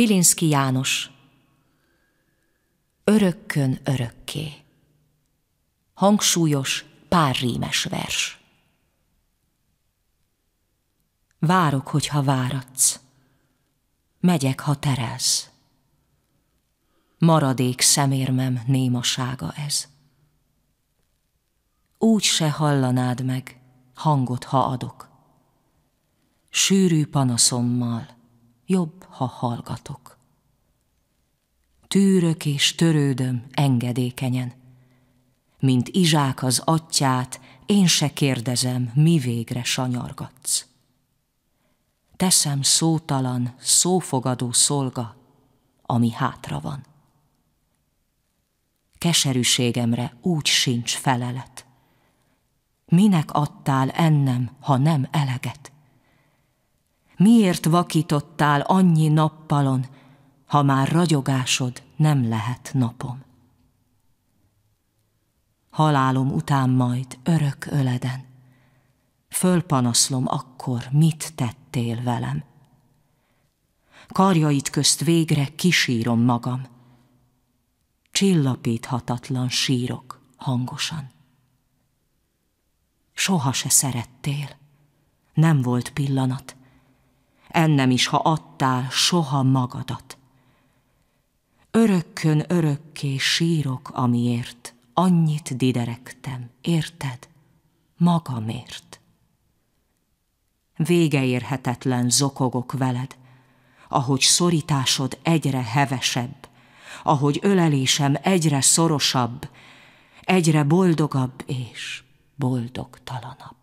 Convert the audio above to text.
Pilinszki János Örökkön örökké Hangsúlyos, párrímes vers Várok, hogyha váradsz Megyek, ha terelsz Maradék szemérmem némasága ez Úgy se hallanád meg Hangot, ha adok Sűrű panaszommal jobb, ha hallgatok. Tűrök és törődöm engedékenyen. Mint Izsák az atyát, én se kérdezem, mi végre sanyargatsz. Teszem szótalan, szófogadó szolga, ami hátra van. Keserűségemre úgy sincs felelet. Minek adtál ennem, ha nem eleget? miért vakítottál annyi nappalon, ha már ragyogásod nem lehet napom? Halálom után majd örök öleden, fölpanaszlom akkor, mit tettél velem. Karjait közt végre kisírom magam, csillapíthatatlan sírok hangosan. Soha se szerettél, nem volt pillanat, ennem is, ha adtál soha magadat. Örökkön örökké sírok, amiért annyit diderektem, érted? Magamért. Vége érhetetlen zokogok veled, ahogy szorításod egyre hevesebb, ahogy ölelésem egyre szorosabb, egyre boldogabb és boldogtalanabb.